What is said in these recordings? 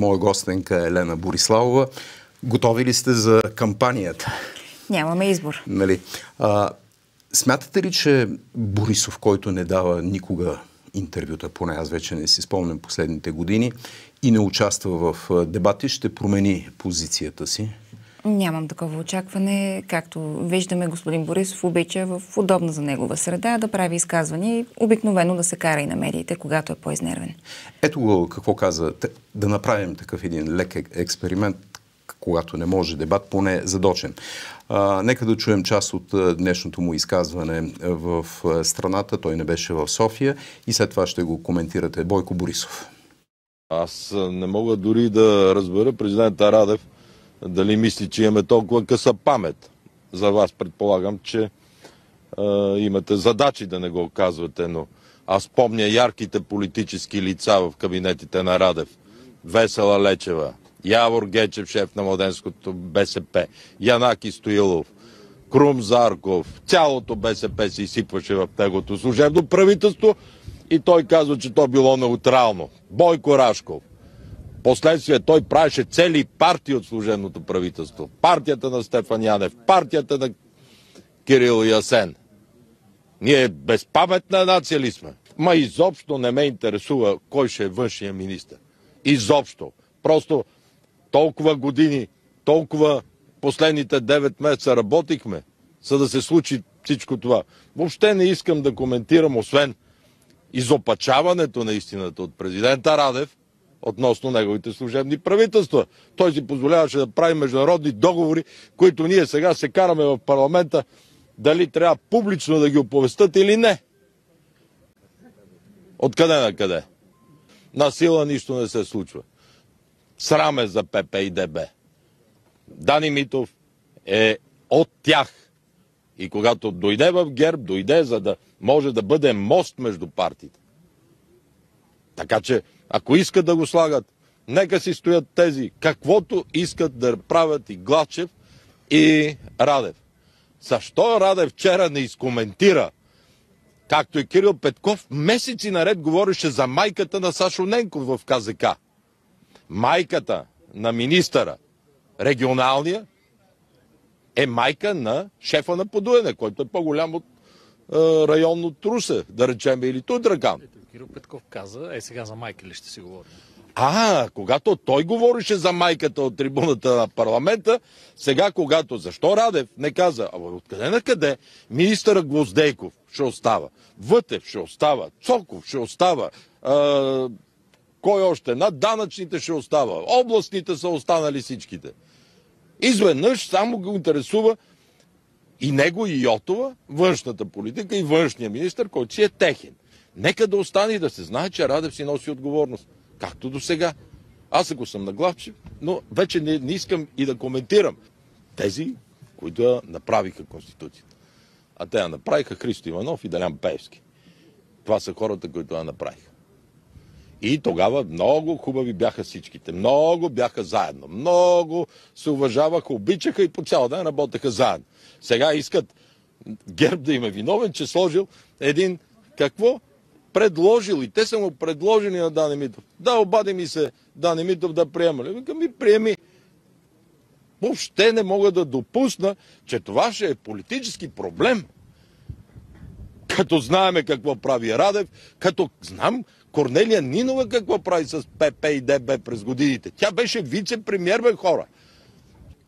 Моя гостенка е Елена Бориславова. Готови ли сте за кампанията? Нямаме избор. Нали? А, смятате ли, че Борисов, който не дава никога интервюта, поне аз вече не си спомням последните години, и не участва в дебати, ще промени позицията си? Нямам такова очакване. Както виждаме, господин Борисов обича в удобна за негова среда да прави изказвания и обикновено да се кара и на медиите, когато е по-изнервен. Ето го какво каза. Да направим такъв един лек експеримент, когато не може дебат, поне задочен. А, нека да чуем част от днешното му изказване в страната. Той не беше в София и след това ще го коментирате. Бойко Борисов. Аз не мога дори да разбера президента Радев, дали мисли, че имаме толкова къса памет? За вас предполагам, че е, имате задачи да не го казвате, но аз помня ярките политически лица в кабинетите на Радев. Весела Лечева, Явор Гечев, шеф на Младенското БСП, Янаки Стоилов, Крум Зарков, цялото БСП се изсипваше в негото служебно правителство и той казва, че то било неутрално. Бойко Рашков, Последствие той правеше цели партии от служебното правителство. Партията на Стефан Янев, партията на Кирил Ясен. Ние безпаметна нация ли сме? Ма изобщо не ме интересува кой ще е външния министр. Изобщо. Просто толкова години, толкова последните 9 месеца работихме, за да се случи всичко това. Въобще не искам да коментирам, освен изопачаването на истината от президента Радев – относно неговите служебни правителства. Той си позволяваше да прави международни договори, които ние сега се караме в парламента дали трябва публично да ги оповестят или не. Откъде на къде? На сила нищо не се случва. Сраме за ПП и ДБ. Дани Митов е от тях. И когато дойде в ГЕРБ, дойде за да може да бъде мост между партиите. Така че ако искат да го слагат, нека си стоят тези, каквото искат да правят и Глачев, и Радев. Защо Радев вчера не изкоментира, както и Кирил Петков, месеци наред говореше за майката на Сашо Ненков в КЗК. Майката на министъра, регионалния, е майка на шефа на подуене, който е по-голям от е, районно Трусе, Русе, да речем, или Тудракан. Кирил Петков каза, е сега за майка ли ще си говори. А, когато той говореше за майката от трибуната на парламента, сега когато, защо Радев не каза, а откъде на къде, министъра Гвоздейков ще остава, Вътев ще остава, Цоков ще остава, а, кой още, над данъчните ще остава, областните са останали всичките. Изведнъж само го интересува и него и Йотова, външната политика и външния министр, който си е техен. Нека да остане и да се знае, че Радев си носи отговорност. Както до сега. Аз ако съм на главче, но вече не, не искам и да коментирам тези, които я направиха Конституцията. А те я направиха Христо Иванов и Далян Пеевски. Това са хората, които я направиха. И тогава много хубави бяха всичките. Много бяха заедно. Много се уважаваха, обичаха и по цял ден работеха заедно. Сега искат герб да им е виновен, че сложил един какво? предложил и те са му предложени на Дани Митов. Да, обади ми се Дани Митов да приема ли. Вика ми приеми. Въобще не мога да допусна, че това ще е политически проблем. Като знаеме какво прави Радев, като знам Корнелия Нинова какво прави с ПП и ДБ през годините. Тя беше вице-премьер, бе хора.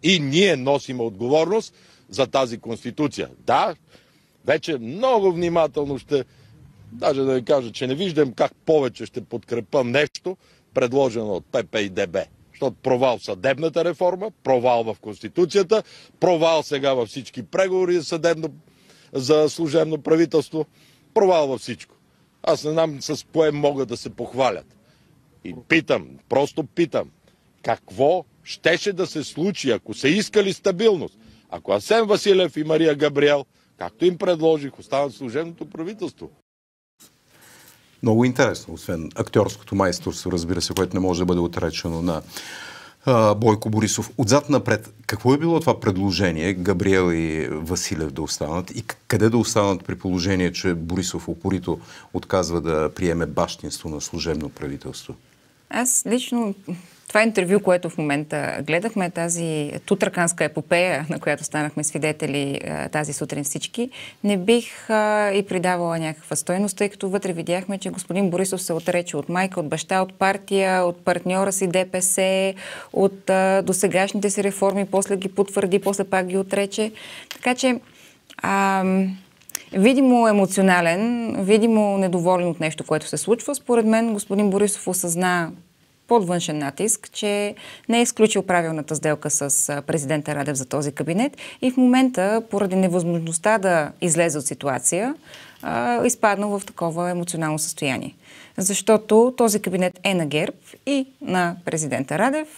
И ние носим отговорност за тази конституция. Да, вече много внимателно ще Даже да ви кажа, че не виждам как повече ще подкрепа нещо, предложено от ПП и ДБ. Защото провал в съдебната реформа, провал в Конституцията, провал сега във всички преговори за, съдебно, за служебно правителство, провал във всичко. Аз не знам с кое могат да се похвалят. И питам, просто питам, какво щеше да се случи, ако са искали стабилност? Ако Асен Василев и Мария Габриел, както им предложих, останат служебното правителство много интересно, освен актьорското майсторство, разбира се, което не може да бъде отречено на а, Бойко Борисов. Отзад напред, какво е било това предложение Габриел и Василев да останат и къде да останат при положение, че Борисов опорито отказва да приеме бащинство на служебно правителство? Аз лично това интервю, което в момента гледахме, тази тутраканска епопея, на която станахме свидетели тази сутрин всички, не бих а, и придавала някаква стойност, тъй като вътре видяхме, че господин Борисов се отрече от майка, от баща, от партия, от партньора си ДПС, от а, досегашните си реформи, после ги потвърди, после пак ги отрече. Така че... А, видимо емоционален, видимо недоволен от нещо, което се случва. Според мен господин Борисов осъзна под външен натиск, че не е изключил правилната сделка с президента Радев за този кабинет и в момента, поради невъзможността да излезе от ситуация, е изпаднал в такова емоционално състояние. Защото този кабинет е на ГЕРБ и на президента Радев.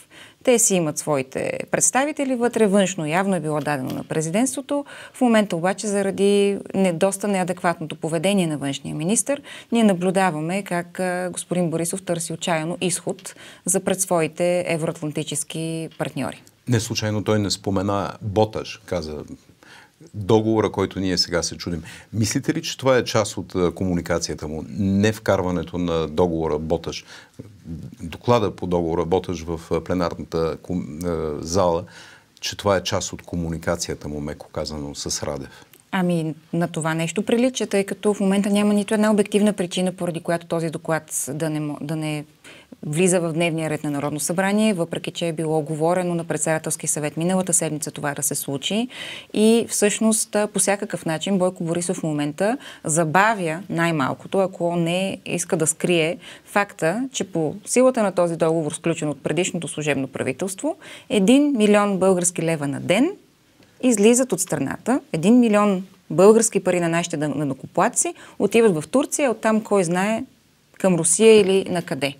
Те си имат своите представители вътре. Външно явно е било дадено на президентството. В момента обаче заради недоста доста неадекватното поведение на външния министр, ние наблюдаваме как господин Борисов търси отчаяно изход за пред своите евроатлантически партньори. Не случайно той не спомена Боташ, каза договора, който ние сега се чудим. Мислите ли, че това е част от комуникацията му? Не вкарването на договора Боташ доклада по договор, работеш в пленарната зала, че това е част от комуникацията му, меко казано, с Радев. Ами, на това нещо прилича, тъй като в момента няма нито една обективна причина, поради която този доклад да не, да не влиза в дневния ред на Народно събрание, въпреки че е било оговорено на председателски съвет миналата седмица това да се случи. И всъщност по всякакъв начин Бойко Борисов в момента забавя най-малкото, ако не иска да скрие факта, че по силата на този договор, сключен от предишното служебно правителство, 1 милион български лева на ден излизат от страната, 1 милион български пари на нашите накоплаци отиват в Турция, оттам кой знае към Русия или на къде.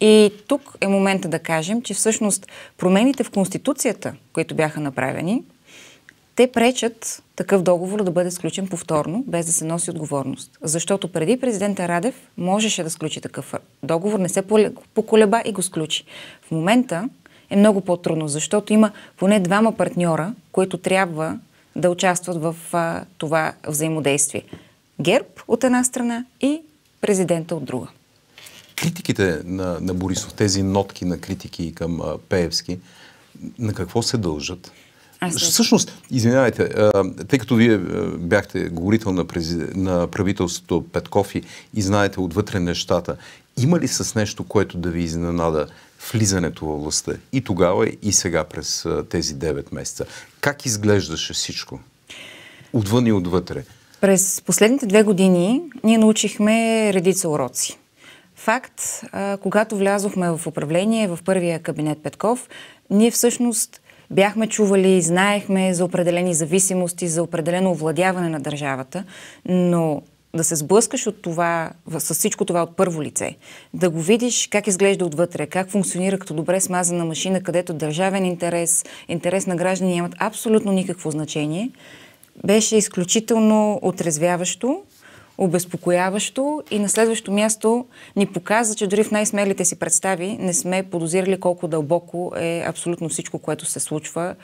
И тук е момента да кажем, че всъщност промените в Конституцията, които бяха направени, те пречат такъв договор да бъде сключен повторно, без да се носи отговорност. Защото преди президента Радев можеше да сключи такъв договор, не се поколеба и го сключи. В момента е много по-трудно, защото има поне двама партньора, които трябва да участват в а, това взаимодействие. ГЕРБ от една страна и президента от друга критиките на, на Борисов, тези нотки на критики към а, Пеевски, на какво се дължат? Аз Всъщност, извинявайте, а, тъй като вие бяхте говорител на, прези... на правителството Петков и, и знаете отвътре нещата, има ли с нещо, което да ви изненада влизането във властта и тогава, и сега през а, тези 9 месеца? Как изглеждаше всичко? Отвън и отвътре. През последните две години ние научихме редица уроци. Факт, а, когато влязохме в управление в първия кабинет Петков, ние всъщност бяхме чували, знаехме за определени зависимости, за определено овладяване на държавата, но да се сблъскаш от това, с всичко това от първо лице, да го видиш как изглежда отвътре, как функционира като добре смазана машина, където държавен интерес, интерес на граждани нямат абсолютно никакво значение, беше изключително отрезвяващо обезпокояващо и на следващо място ни показа, че дори в най-смелите си представи не сме подозирали колко дълбоко е абсолютно всичко, което се случва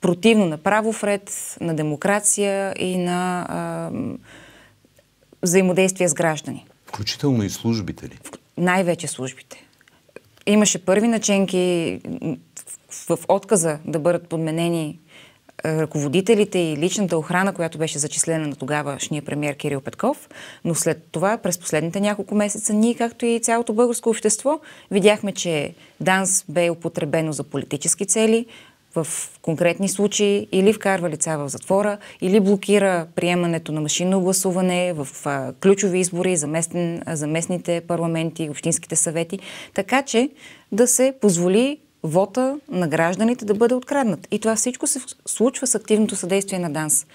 противно на правов ред, на демокрация и на а, взаимодействие с граждани. Включително и службите ли? Най-вече службите. Имаше първи наченки в, в отказа да бъдат подменени ръководителите и личната охрана, която беше зачислена на тогавашния премьер Кирил Петков. Но след това, през последните няколко месеца, ние, както и цялото българско общество, видяхме, че ДАНС бе употребено за политически цели, в конкретни случаи или вкарва лица в затвора, или блокира приемането на машинно гласуване в а, ключови избори за, местен, за местните парламенти, общинските съвети, така че да се позволи вота на гражданите да бъде откраднат. И това всичко се случва с активното съдействие на ДАНС.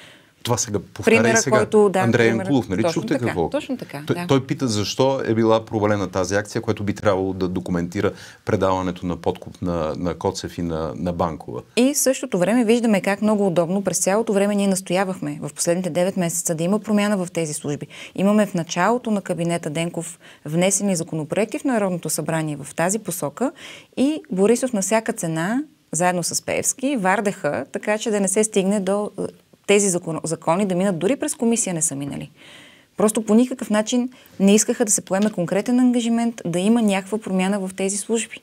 Това сега повтаря примера, и сега който, да, Андрей пример... Янкулов, нали точно чухте така, какво? Точно така, той, да. той пита защо е била провалена тази акция, която би трябвало да документира предаването на подкуп на, на Коцев и на, на Банкова. И в същото време виждаме как много удобно през цялото време ние настоявахме в последните 9 месеца да има промяна в тези служби. Имаме в началото на кабинета Денков внесени законопроекти в Народното събрание в тази посока и Борисов на всяка цена заедно с Певски, вардеха, така че да не се стигне до тези закон, закони да минат дори през комисия не са минали. Просто по никакъв начин не искаха да се поеме конкретен ангажимент, да има някаква промяна в тези служби.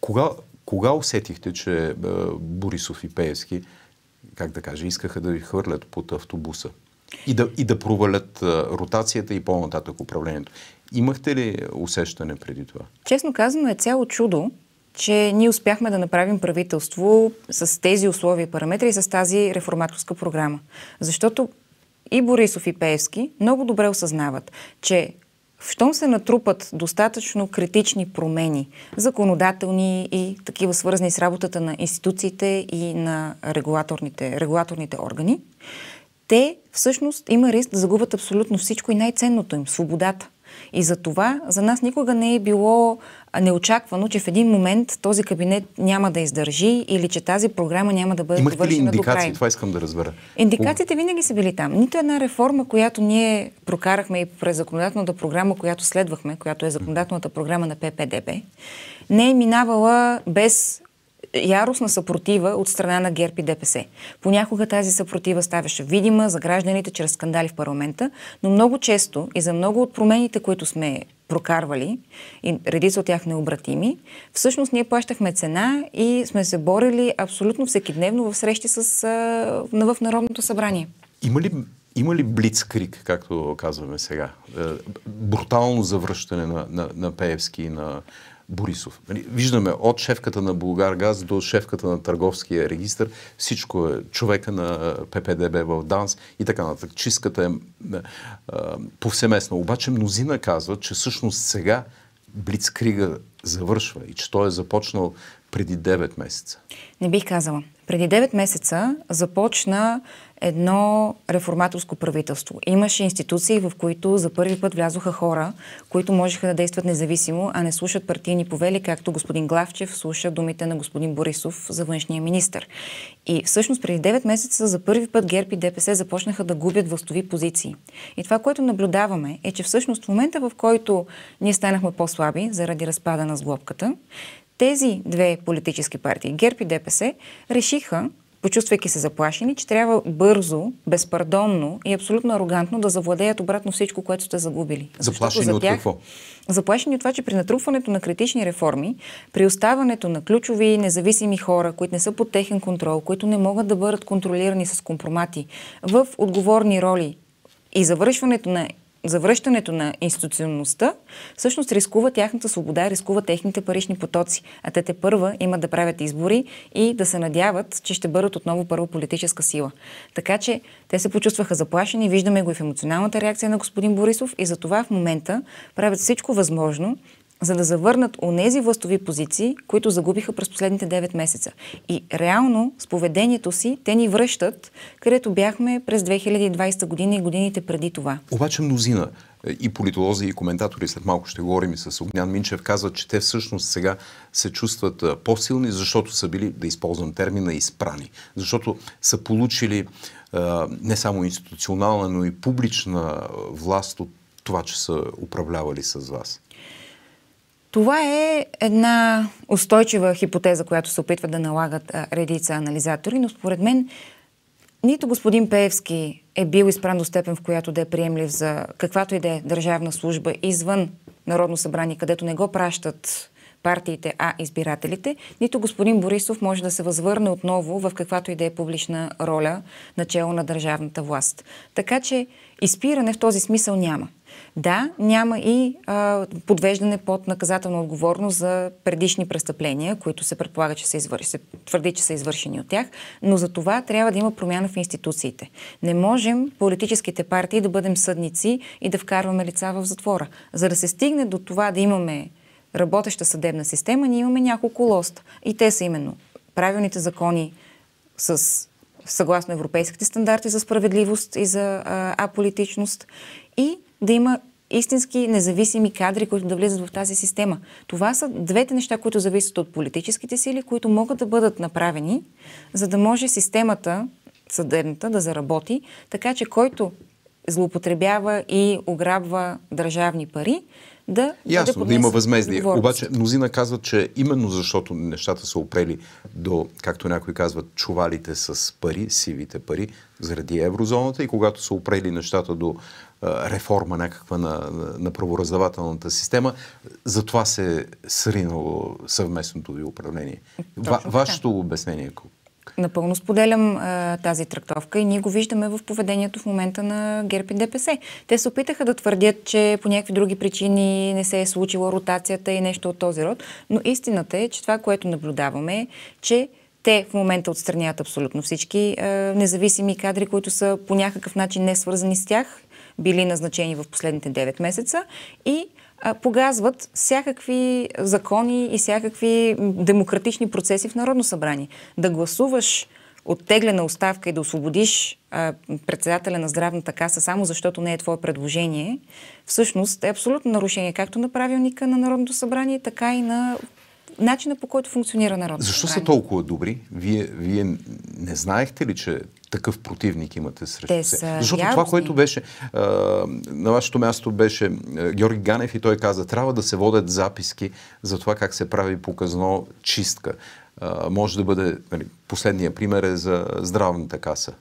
Кога, кога усетихте, че е, Борисов и Пеевски, как да кажа, искаха да ви хвърлят под автобуса и да, и да провалят е, ротацията и по-нататък управлението? Имахте ли усещане преди това? Честно казано е цяло чудо, че ние успяхме да направим правителство с тези условия и параметри и с тази реформаторска програма. Защото и Борисов и Пеевски много добре осъзнават, че щом се натрупат достатъчно критични промени, законодателни и такива свързани с работата на институциите и на регулаторните, регулаторните органи, те всъщност има риск да загубят абсолютно всичко и най-ценното им – свободата. И за това за нас никога не е било неочаквано, че в един момент този кабинет няма да издържи или че тази програма няма да бъде Имахте довършена ли индикации? Това искам да разбера. Индикациите винаги са били там. Нито една реформа, която ние прокарахме и през законодателната програма, която следвахме, която е законодателната програма на ППДБ, не е минавала без яростна съпротива от страна на ГЕРБ и ДПС. Понякога тази съпротива ставаше видима за гражданите чрез скандали в парламента, но много често и за много от промените, които сме прокарвали и редица от тях необратими, всъщност ние плащахме цена и сме се борили абсолютно всекидневно в срещи с, а, в Народното събрание. Има ли има ли блицкрик, както казваме сега? Е, брутално завръщане на, на, на Пеевски и на, Борисов. Нали, виждаме от шефката на Булгаргаз до шефката на търговския регистр, всичко е човека на ППДБ в ДАНС и така нататък. Чистката е повсеместна. Обаче мнозина казват, че всъщност сега Блицкрига завършва и че той е започнал преди 9 месеца. Не бих казала. Преди 9 месеца започна едно реформаторско правителство. Имаше институции, в които за първи път влязоха хора, които можеха да действат независимо, а не слушат партийни повели, както господин Главчев слуша думите на господин Борисов за външния министр. И всъщност преди 9 месеца за първи път ГЕРБ и ДПС започнаха да губят властови позиции. И това, което наблюдаваме, е, че всъщност в момента, в който ние станахме по-слаби заради разпада на злобката, тези две политически партии, ГЕРБ и ДПС, решиха почувствайки се заплашени, че трябва бързо, безпардонно и абсолютно арогантно да завладеят обратно всичко, което сте загубили. Заплашени за от какво? Заплашени от това, че при натрупването на критични реформи, при оставането на ключови независими хора, които не са под техен контрол, които не могат да бъдат контролирани с компромати в отговорни роли и завършването на завръщането на институционността, всъщност рискува тяхната свобода, рискува техните парични потоци. А те те първа имат да правят избори и да се надяват, че ще бъдат отново първа политическа сила. Така че те се почувстваха заплашени, виждаме го и в емоционалната реакция на господин Борисов и за това в момента правят всичко възможно за да завърнат онези властови позиции, които загубиха през последните 9 месеца. И реално с поведението си те ни връщат, където бяхме през 2020 година и годините преди това. Обаче мнозина е, и политолози, и коментатори, след малко ще говорим и с Огнян Минчев, казват, че те всъщност сега се чувстват е, по-силни, защото са били, да използвам термина, изпрани. Защото са получили е, не само институционална, но и публична власт от това, че са управлявали с вас. Това е една устойчива хипотеза, която се опитват да налагат редица анализатори, но според мен нито господин Пеевски е бил изпран до степен, в която да е приемлив за каквато и да е държавна служба извън Народно събрание, където не го пращат партиите, а избирателите, нито господин Борисов може да се възвърне отново в каквато и да е публична роля начало на държавната власт. Така че изпиране в този смисъл няма. Да, няма и а, подвеждане под наказателна отговорност за предишни престъпления, които се предполага, че се, извърши, се твърди, че са извършени от тях, но за това трябва да има промяна в институциите. Не можем политическите партии да бъдем съдници и да вкарваме лица в затвора. За да се стигне до това да имаме работеща съдебна система, ние имаме няколко лост. И те са именно правилните закони с съгласно европейските стандарти за справедливост и за а, аполитичност и да има истински независими кадри, които да влизат в тази система. Това са двете неща, които зависят от политическите сили, които могат да бъдат направени, за да може системата съдебната да заработи, така че който злоупотребява и ограбва държавни пари, да Ясно, да, има възмездие. Обаче мнозина казват, че именно защото нещата са опрели до, както някои казват, чувалите с пари, сивите пари, заради еврозоната и когато са опрели нещата до реформа някаква на, на правораздавателната система. това се сринало съвместното ви управление. Ва, вашето обяснение, е Напълно споделям а, тази трактовка и ние го виждаме в поведението в момента на ГЕРБ и ДПС. Те се опитаха да твърдят, че по някакви други причини не се е случила ротацията и нещо от този род, но истината е, че това, което наблюдаваме е, че те в момента отстраняват абсолютно всички а, независими кадри, които са по някакъв начин не свързани с тях били назначени в последните 9 месеца и погазват всякакви закони и всякакви демократични процеси в Народно събрание. Да гласуваш оттеглена оставка и да освободиш а, председателя на здравната каса само защото не е твое предложение, всъщност е абсолютно нарушение както на правилника на Народното събрание, така и на начина по който функционира Народното Защо събрание. Защо са толкова добри? Вие, вие не знаехте ли, че такъв противник имате срещу Те Защото ярусни. това, което беше а, на вашето място беше а, Георги Ганев и той каза, трябва да се водят записки за това как се прави показно чистка. А, може да бъде, нали, последния пример е за здравната каса.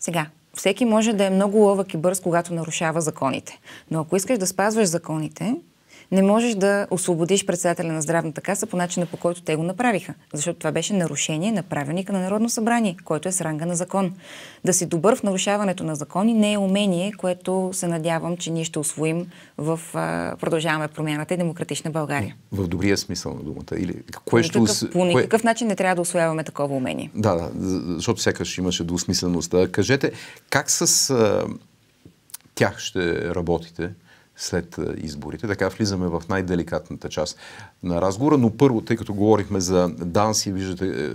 Сега, всеки може да е много лъвък и бърз, когато нарушава законите. Но ако искаш да спазваш законите, не можеш да освободиш председателя на здравната каса по начина по който те го направиха. Защото това беше нарушение на правилника на Народно събрание, който е с ранга на закон. Да си добър в нарушаването на закони не е умение, което се надявам, че ние ще освоим в а, Продължаваме промяната и демократична България. В добрия смисъл на думата. Или, кое по, никакъв, ще... по никакъв кое... начин не трябва да освояваме такова умение. Да, да, защото сякаш имаше двусмислеността. кажете, как с а, тях ще работите? след изборите. Така влизаме в най-деликатната част на разговора, но първо, тъй като говорихме за данси, виждате е,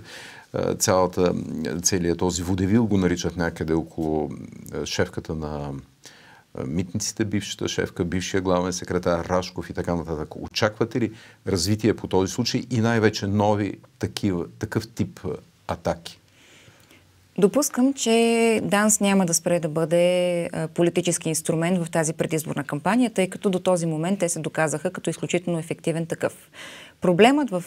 е, цялата, целият този водевил го наричат някъде около е, шефката на митниците, бившата шефка, бившия главен секретар Рашков и така нататък. Очаквате ли развитие по този случай и най-вече нови такива, такъв тип атаки? Допускам, че ДАНС няма да спре да бъде политически инструмент в тази предизборна кампания, тъй като до този момент те се доказаха като изключително ефективен такъв. Проблемът в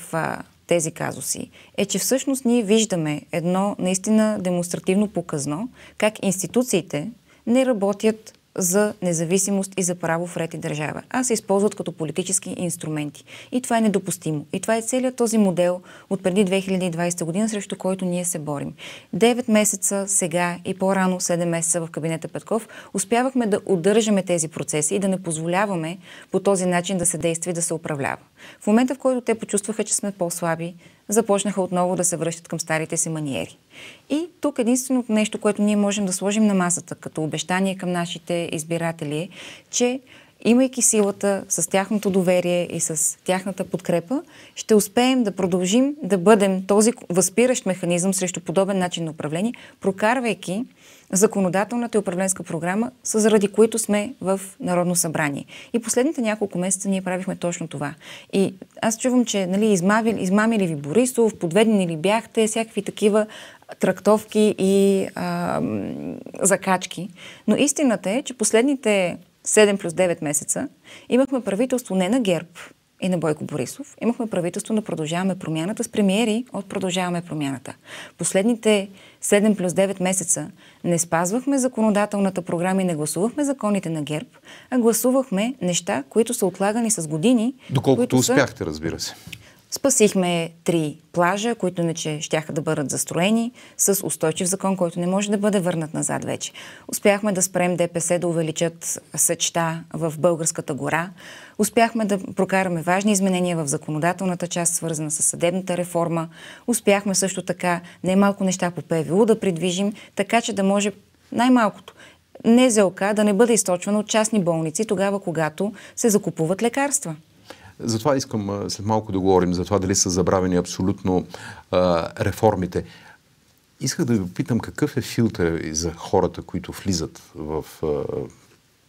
тези казуси е, че всъщност ние виждаме едно наистина демонстративно показно как институциите не работят за независимост и за право в ред и държава, а се използват като политически инструменти. И това е недопустимо. И това е целият този модел от преди 2020 година, срещу който ние се борим. Девет месеца сега и по-рано 7 месеца в кабинета Петков успявахме да удържаме тези процеси и да не позволяваме по този начин да се действи и да се управлява. В момента, в който те почувстваха, че сме по-слаби, започнаха отново да се връщат към старите си маниери. И тук единственото нещо, което ние можем да сложим на масата като обещание към нашите избиратели е, че имайки силата, с тяхното доверие и с тяхната подкрепа, ще успеем да продължим да бъдем този възпиращ механизъм срещу подобен начин на управление, прокарвайки законодателната и управленска програма са заради които сме в Народно събрание. И последните няколко месеца ние правихме точно това. И аз чувам, че нали, измамили, измамили ви Борисов, подведени ли бяхте, всякакви такива трактовки и а, закачки. Но истината е, че последните 7 плюс 9 месеца имахме правителство не на ГЕРБ, и на Бойко Борисов. Имахме правителство на Продължаваме промяната с премиери от Продължаваме промяната. Последните 7 плюс 9 месеца не спазвахме законодателната програма и не гласувахме законите на ГЕРБ, а гласувахме неща, които са отлагани с години. Доколкото успяхте, са... разбира се. Спасихме три плажа, които иначе щяха да бъдат застроени с устойчив закон, който не може да бъде върнат назад вече. Успяхме да спрем ДПС да увеличат съчта в Българската гора. Успяхме да прокараме важни изменения в законодателната част, свързана с съдебната реформа. Успяхме също така най-малко неща по ПВУ да придвижим, така че да може най-малкото НЗОК да не бъде източвана от частни болници тогава, когато се закупуват лекарства. Затова искам след малко да говорим за това дали са забравени абсолютно а, реформите. Исках да ви попитам какъв е филтър за хората, които влизат в а,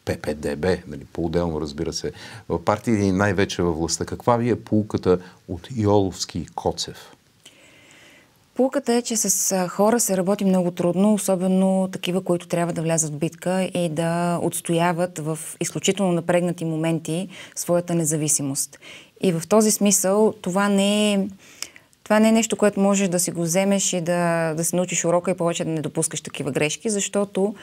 ППДБ, нали, по-отделно разбира се, в партии и най-вече във властта. Каква ви е полуката от Йоловски и Коцев? Пулката е, че с хора се работи много трудно, особено такива, които трябва да влязат в битка и да отстояват в изключително напрегнати моменти своята независимост. И в този смисъл това не е, това не е нещо, което можеш да си го вземеш и да, да се научиш урока и повече да не допускаш такива грешки, защото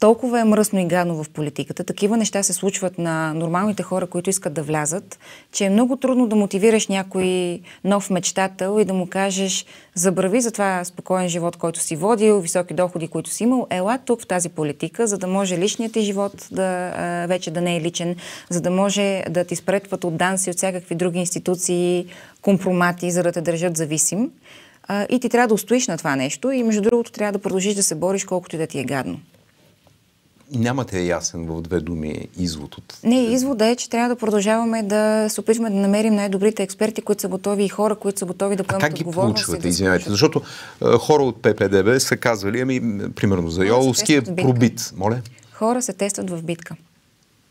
толкова е мръсно и гадно в политиката, такива неща се случват на нормалните хора, които искат да влязат, че е много трудно да мотивираш някой нов мечтател и да му кажеш забрави за това спокоен живот, който си водил, високи доходи, които си имал, ела тук в тази политика, за да може личният ти живот да, вече да не е личен, за да може да ти спретват от данси от всякакви други институции, компромати, за да те държат зависим. и ти трябва да устоиш на това нещо и между другото трябва да продължиш да се бориш колкото и да ти е гадно. Нямате ясен в две думи извод от... Не, извода е, че трябва да продължаваме да се опитваме да намерим най-добрите експерти, които са готови и хора, които са готови да поемат отговорност. А как ги получвате, да извинявайте? Защото е, хора от ППДБ са казвали, ами, примерно за Йоловски е пробит. Моля? Хора се тестват в битка.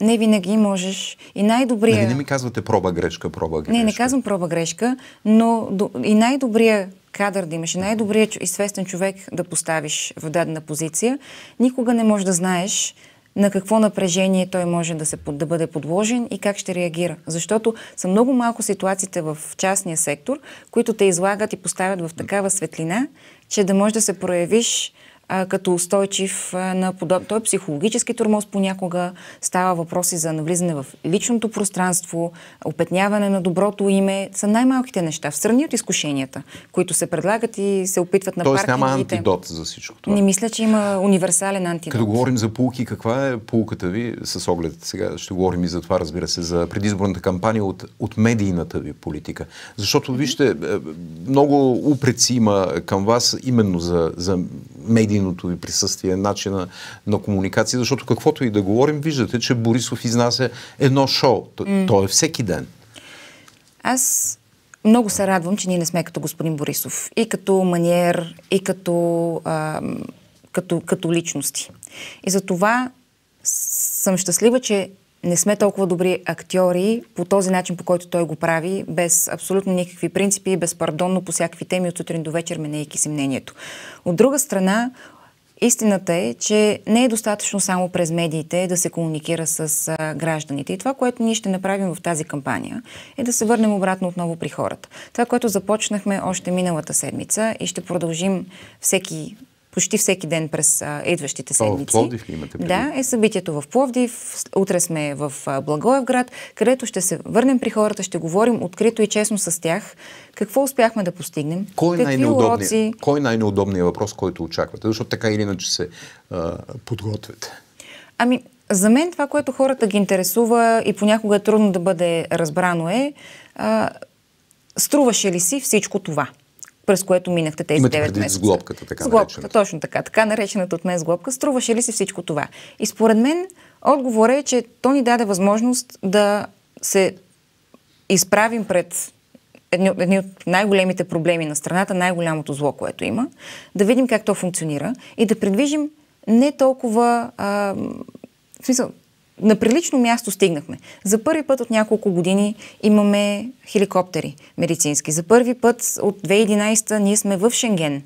Не винаги можеш. И най-добрия... Не, нали не ми казвате проба грешка, проба грешка? Не, не казвам проба грешка, но и най-добрия кадър да имаш най-добрият известен човек да поставиш в дадена позиция, никога не можеш да знаеш на какво напрежение той може да, се, да бъде подложен и как ще реагира. Защото са много малко ситуациите в частния сектор, които те излагат и поставят в такава светлина, че да можеш да се проявиш а, като устойчив а, на подоб... Той е психологически тормоз понякога. Става въпроси за навлизане в личното пространство, опетняване на доброто име. Са най-малките неща. В страни от изкушенията, които се предлагат и се опитват на Тоест, няма антидот за всичко това. Не мисля, че има универсален антидот. Като говорим за полуки, каква е полуката ви с оглед? Сега ще говорим и за това, разбира се, за предизборната кампания от, от медийната ви политика. Защото, вижте, е, много упреци има към вас именно за, за медийната медийното ви присъствие, начина на комуникация, защото каквото и да говорим, виждате, че Борисов изнася едно шоу. Mm. То е всеки ден. Аз много се радвам, че ние не сме като господин Борисов. И като маниер, и като, а, като, като личности. И за това съм щастлива, че не сме толкова добри актьори по този начин, по който той го прави, без абсолютно никакви принципи, безпардонно по всякакви теми от сутрин до вечер, менейки си мнението. От друга страна, Истината е, че не е достатъчно само през медиите да се комуникира с гражданите. И това, което ние ще направим в тази кампания, е да се върнем обратно отново при хората. Това, което започнахме още миналата седмица и ще продължим всеки почти всеки ден през а, идващите седмици. О, Пловдив ли имате преди? Да, е събитието в Пловдив. Утре сме в Благоевград, където ще се върнем при хората, ще говорим открито и честно с тях. Какво успяхме да постигнем? Кой е най-неудобният, уроци... Е най-неудобният въпрос, който очаквате? Защото така или иначе се а, подготвяте. Ами, за мен това, което хората ги интересува и понякога е трудно да бъде разбрано е а, струваше ли си всичко това? през което минахте тези Имате 9 предвид с сглобката, така сглобката, наречената. точно така. Така наречената от мен сглобка. Струваше ли си всичко това? И според мен отговорът е, че то ни даде възможност да се изправим пред едни, едни от най-големите проблеми на страната, най-голямото зло, което има, да видим как то функционира и да предвижим не толкова... А, в смисъл, на прилично място стигнахме. За първи път от няколко години имаме хеликоптери медицински. За първи път от 2011 ние сме в Шенген.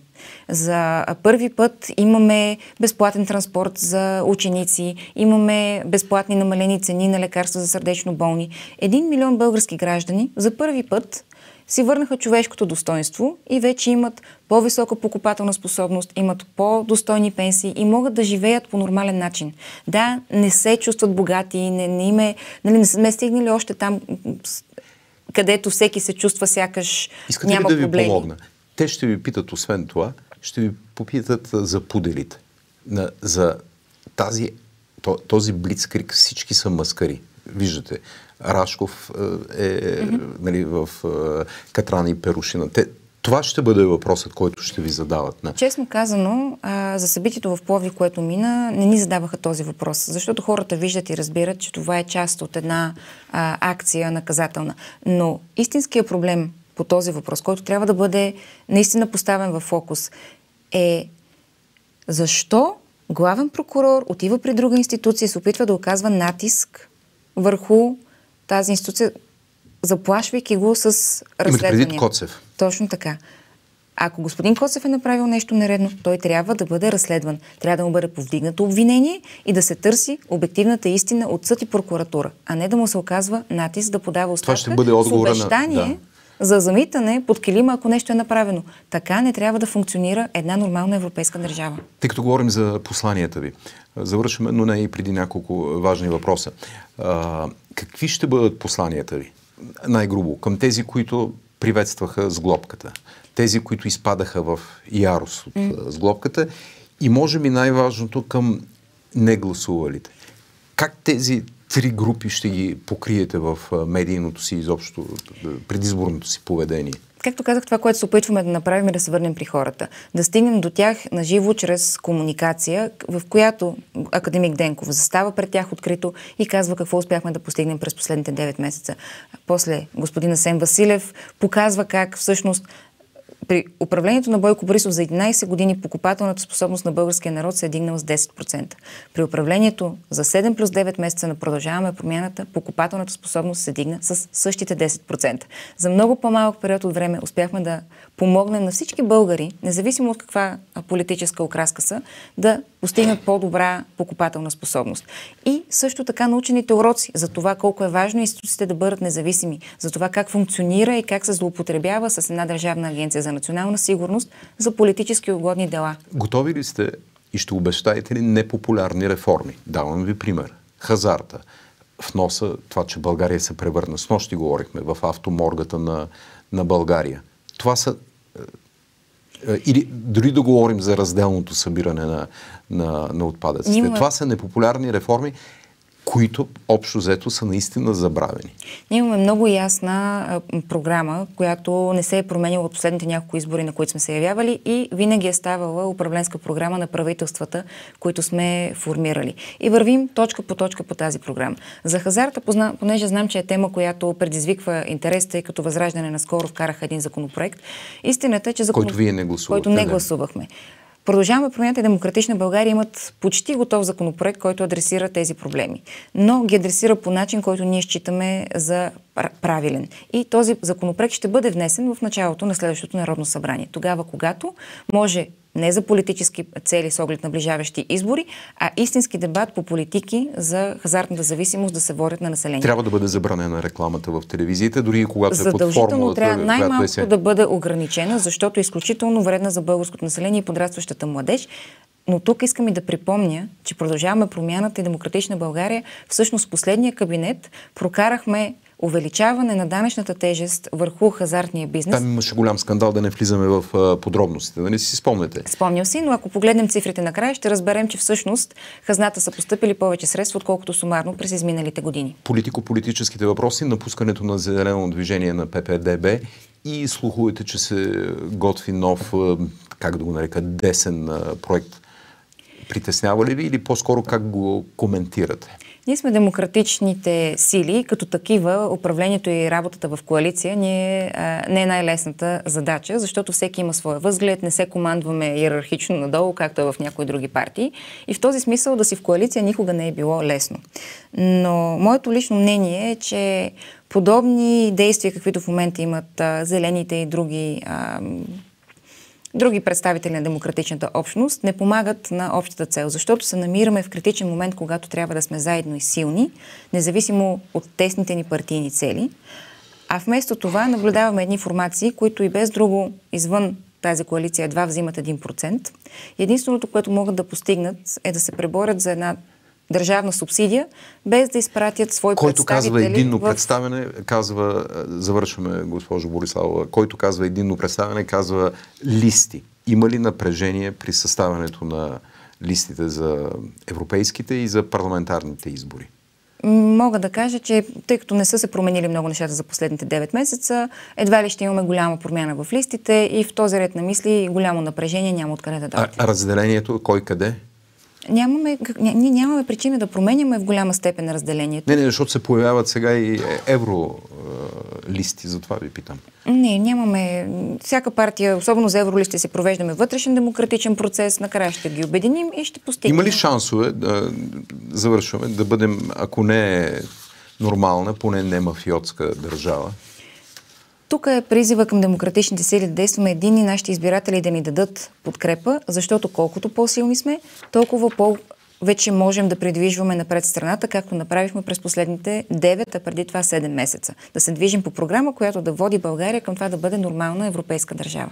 За първи път имаме безплатен транспорт за ученици, имаме безплатни намалени цени на лекарства за сърдечно болни. Един милион български граждани за първи път си върнаха човешкото достоинство и вече имат по-висока покупателна способност, имат по-достойни пенсии и могат да живеят по нормален начин. Да, не се чувстват богати, не, не, име, нали, не сме стигнали още там, където всеки се чувства сякаш Искате няма да проблеми. ви помогна? Те ще ви питат, освен това, ще ви попитат за пуделите. За тази, този блицкрик всички са маскари. Виждате, Рашков е mm-hmm. нали, в е, Катрана и Перушина. Те, това ще бъде въпросът, който ще ви задават. Не? Честно казано, а, за събитието в Плови, което мина, не ни задаваха този въпрос, защото хората виждат и разбират, че това е част от една а, акция наказателна. Но истинският проблем по този въпрос, който трябва да бъде наистина поставен в фокус, е защо главен прокурор отива при друга институция и се опитва да оказва натиск върху тази институция, заплашвайки го с разследвания. Имате Коцев. Точно така. Ако господин Коцев е направил нещо нередно, той трябва да бъде разследван. Трябва да му бъде повдигнато обвинение и да се търси обективната истина от съд и прокуратура, а не да му се оказва натиск да подава оставка Това ще бъде отговора с обещание на... да. за замитане под килима, ако нещо е направено. Така не трябва да функционира една нормална европейска държава. Тъй като говорим за посланията ви, завършваме, но не и преди няколко важни въпроса какви ще бъдат посланията ви? Най-грубо, към тези, които приветстваха сглобката, тези, които изпадаха в ярост от mm. сглобката и може би най-важното към негласувалите. Как тези три групи ще ги покриете в медийното си изобщо предизборното си поведение? както казах, това, което се опитваме да направим е да се върнем при хората. Да стигнем до тях на живо чрез комуникация, в която академик Денков застава пред тях открито и казва какво успяхме да постигнем през последните 9 месеца. После господин Асен Василев показва как всъщност при управлението на Бойко Борисов за 11 години покупателната способност на българския народ се е дигнала с 10%. При управлението за 7 плюс 9 месеца на продължаваме промяната, покупателната способност се дигна с същите 10%. За много по-малък период от време успяхме да помогнем на всички българи, независимо от каква политическа окраска са, да постигнат по-добра покупателна способност. И също така научените уроци за това колко е важно институциите да бъдат независими, за това как функционира и как се злоупотребява с една държавна агенция за национална сигурност за политически угодни дела. Готови ли сте и ще обещаете ли непопулярни реформи? Давам ви пример. Хазарта В носа това, че България се превърна. С нощи говорихме в автоморгата на, на България. Това са е, е, или дори да говорим за разделното събиране на, на, на отпадъците. Има... Това са непопулярни реформи които общо взето са наистина забравени. Ние имаме много ясна а, програма, която не се е променила от последните няколко избори, на които сме се явявали и винаги е ставала управленска програма на правителствата, които сме формирали. И вървим точка по точка по тази програма. За хазарта, позна, понеже знам, че е тема, която предизвиква интерес, тъй като възраждане наскоро вкараха един законопроект, истината е, че закон... който вие не гласувахте. Който не гласувахме. Да. Продължаваме промяната и Демократична България имат почти готов законопроект, който адресира тези проблеми. Но ги адресира по начин, който ние считаме за правилен. И този законопроект ще бъде внесен в началото на следващото Народно събрание. Тогава, когато може не за политически цели с оглед на ближаващи избори, а истински дебат по политики за хазартната зависимост да се водят на населението. Трябва да бъде забранена рекламата в телевизиите, дори и когато е под формулата. трябва е- е най-малко да бъде ограничена, защото е изключително вредна за българското население и подрастващата младеж. Но тук искам и да припомня, че продължаваме промяната и демократична България. Всъщност последния кабинет прокарахме увеличаване на данъчната тежест върху хазартния бизнес. Там имаше голям скандал да не влизаме в подробностите, нали си спомняте? Спомням си, но ако погледнем цифрите накрая, ще разберем, че всъщност хазната са поступили повече средства, отколкото сумарно през изминалите години. Политико-политическите въпроси, напускането на зелено движение на ППДБ и слухуете, че се готви нов, как да го нарека, десен проект. Притеснява ли ви или по-скоро как го коментирате? Ние сме демократичните сили, като такива управлението и работата в коалиция ни е, не е най-лесната задача, защото всеки има своя възглед, не се командваме иерархично надолу, както е в някои други партии. И в този смисъл да си в коалиция никога не е било лесно. Но моето лично мнение е, че подобни действия, каквито в момента имат а, зелените и други а, други представители на демократичната общност не помагат на общата цел, защото се намираме в критичен момент, когато трябва да сме заедно и силни, независимо от тесните ни партийни цели. А вместо това наблюдаваме едни формации, които и без друго извън тази коалиция едва взимат 1%. Единственото, което могат да постигнат е да се преборят за една държавна субсидия, без да изпратят свои който представители. Е, който казва единно в... казва, завършваме госпожо Борислава, който казва единно представене, казва листи. Има ли напрежение при съставянето на листите за европейските и за парламентарните избори? мога да кажа, че тъй като не са се променили много нещата за последните 9 месеца, едва ли ще имаме голяма промяна в листите и в този ред на мисли голямо напрежение няма откъде да дадат. А разделението кой къде? нямаме, ние нямаме причина да променяме в голяма степен разделението. Не, не, защото се появяват сега и е, евролисти, е, затова ви питам. Не, нямаме. Всяка партия, особено за евролисти, се провеждаме вътрешен демократичен процес, накрая ще ги обединим и ще постигнем. Има ли шансове, да, завършваме, да бъдем, ако не е нормална, поне не мафиотска държава? Тук е призива към демократичните сили да действаме единни нашите избиратели да ни дадат подкрепа, защото колкото по-силни сме, толкова по- вече можем да придвижваме напред страната, както направихме през последните 9, а преди това 7 месеца. Да се движим по програма, която да води България към това да бъде нормална европейска държава.